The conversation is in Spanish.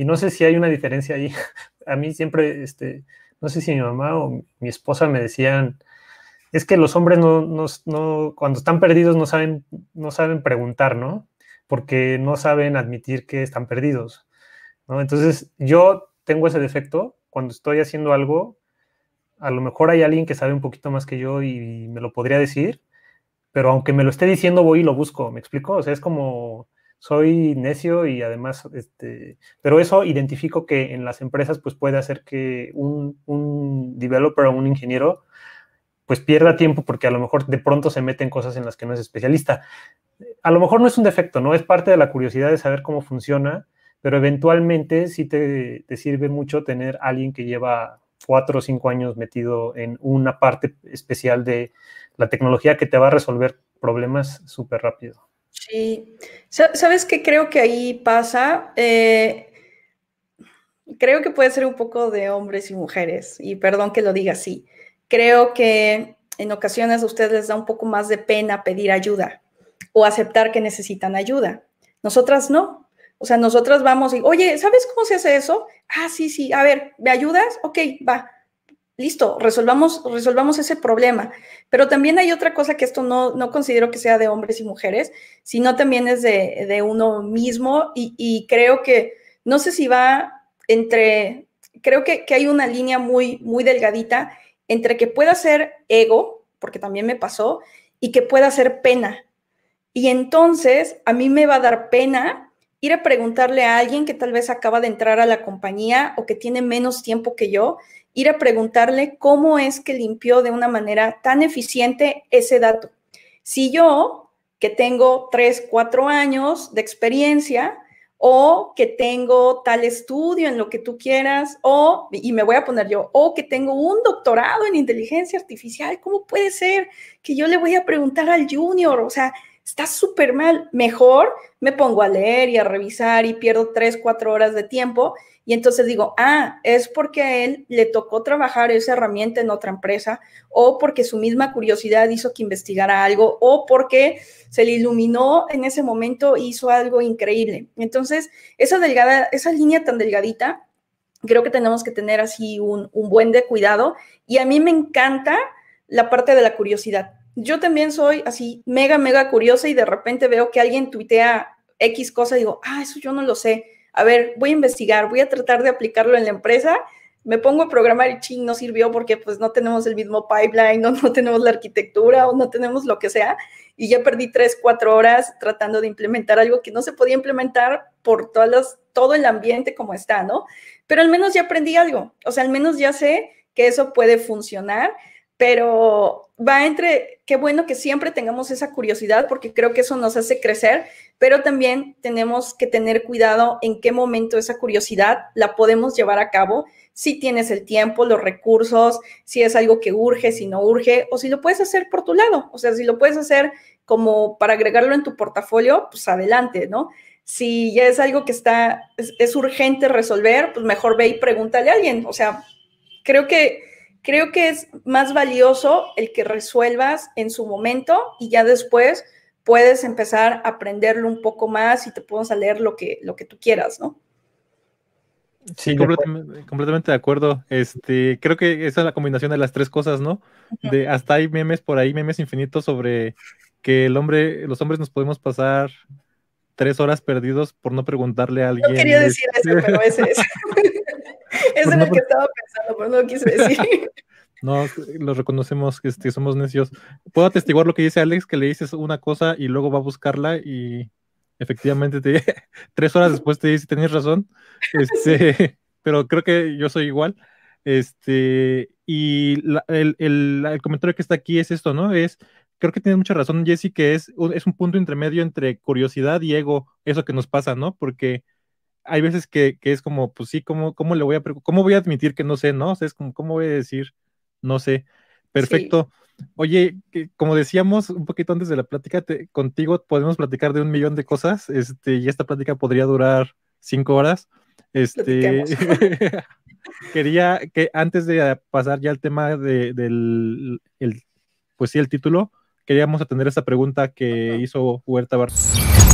Y no sé si hay una diferencia ahí. A mí siempre, este, no sé si mi mamá o mi esposa me decían, es que los hombres no, no, no cuando están perdidos no saben, no saben preguntar, ¿no? Porque no saben admitir que están perdidos, ¿no? Entonces yo tengo ese defecto cuando estoy haciendo algo, a lo mejor hay alguien que sabe un poquito más que yo y me lo podría decir, pero aunque me lo esté diciendo voy y lo busco, ¿me explico? O sea, es como soy necio y además, este, pero eso identifico que en las empresas pues puede hacer que un, un developer o un ingeniero pues pierda tiempo porque a lo mejor de pronto se mete en cosas en las que no es especialista. A lo mejor no es un defecto, ¿no? Es parte de la curiosidad de saber cómo funciona, pero eventualmente sí te, te sirve mucho tener a alguien que lleva cuatro o cinco años metido en una parte especial de la tecnología que te va a resolver problemas súper rápido. Sí, sabes que creo que ahí pasa. Eh, creo que puede ser un poco de hombres y mujeres, y perdón que lo diga así. Creo que en ocasiones a ustedes les da un poco más de pena pedir ayuda o aceptar que necesitan ayuda. Nosotras no. O sea, nosotras vamos y, oye, ¿sabes cómo se hace eso? Ah, sí, sí, a ver, ¿me ayudas? Ok, va listo, resolvamos, resolvamos ese problema. Pero también hay otra cosa que esto no, no considero que sea de hombres y mujeres, sino también es de, de uno mismo y, creo que, no sé si va entre, creo que, que hay una línea muy, muy delgadita entre que pueda ser ego, porque también me pasó, y que pueda ser pena. Y entonces a mí me va a dar pena ir a preguntarle a alguien que tal vez acaba de entrar a la compañía o que tiene menos tiempo que yo, ir a preguntarle cómo es que limpió de una manera tan eficiente ese dato. Si yo, que tengo 3, 4 años de experiencia, o que tengo tal estudio en lo que tú quieras, o, y me voy a poner yo, o que tengo un doctorado en inteligencia artificial, ¿cómo puede ser que yo le voy a preguntar al junior? O sea, Está súper mal. Mejor me pongo a leer y a revisar y pierdo tres, cuatro horas de tiempo y entonces digo, ah, es porque a él le tocó trabajar esa herramienta en otra empresa o porque su misma curiosidad hizo que investigara algo o porque se le iluminó en ese momento, hizo algo increíble. Entonces, esa delgada, esa línea tan delgadita, creo que tenemos que tener así un, un buen de cuidado y a mí me encanta la parte de la curiosidad yo también soy así mega, mega curiosa y de repente veo que alguien tuitea X cosa y digo, ah, eso yo no lo sé. A ver, voy a investigar, voy a tratar de aplicarlo en la empresa. Me pongo a programar y ching, no sirvió porque pues no tenemos el mismo pipeline, o no tenemos la arquitectura o no tenemos lo que sea. Y ya perdí tres, cuatro horas tratando de implementar algo que no se podía implementar por todo el ambiente como está, ¿no? Pero al menos ya aprendí algo. O sea, al menos ya sé que eso puede funcionar pero va entre, qué bueno que siempre tengamos esa curiosidad porque creo que eso nos hace crecer, pero también tenemos que tener cuidado en qué momento esa curiosidad la podemos llevar a cabo, si tienes el tiempo, los recursos, si es algo que urge, si no urge, o si lo puedes hacer por tu lado, o sea, si lo puedes hacer como para agregarlo en tu portafolio, pues adelante, ¿no? Si ya es algo que está, es, urgente resolver, pues mejor ve y pregúntale a alguien, o sea, creo que creo que es más valioso el que resuelvas en su momento y ya después puedes empezar a aprenderlo un poco más y te pones leer lo que, lo que tú quieras, ¿no? Sí, completamente, de acuerdo. Este, creo que esa es la combinación de las tres cosas, ¿no? De hasta hay memes por ahí, memes infinitos sobre que el hombre, los hombres nos podemos pasar tres horas perdidos por no preguntarle a alguien. No quería decir eso, pero ese es. el pues que pues estaba pensando, pero no lo decir. No, reconocemos que, este, somos necios. Puedo atestiguar lo que dice Alex, que le dices una cosa y luego va a buscarla y efectivamente te, tres horas después te dice, tenías razón. Este, pero creo que yo soy igual. Este, y el, comentario que está aquí es esto, ¿no? Es, creo que tienes mucha razón, Jesse, que es es un punto intermedio entre curiosidad y ego, eso que nos pasa, ¿no? Porque hay veces que, es como, pues sí, ¿cómo, cómo le voy a, cómo voy a admitir que no sé, no? O es como, ¿cómo voy a decir, no sé? Perfecto. Oye, como decíamos un poquito antes de la plática, contigo podemos platicar de un millón de cosas, este, y esta plática podría durar cinco horas. Este, quería que antes de ah, pasar ya al tema del, pues sí, el título, queríamos atender esta pregunta que hizo Huerta Barcelona.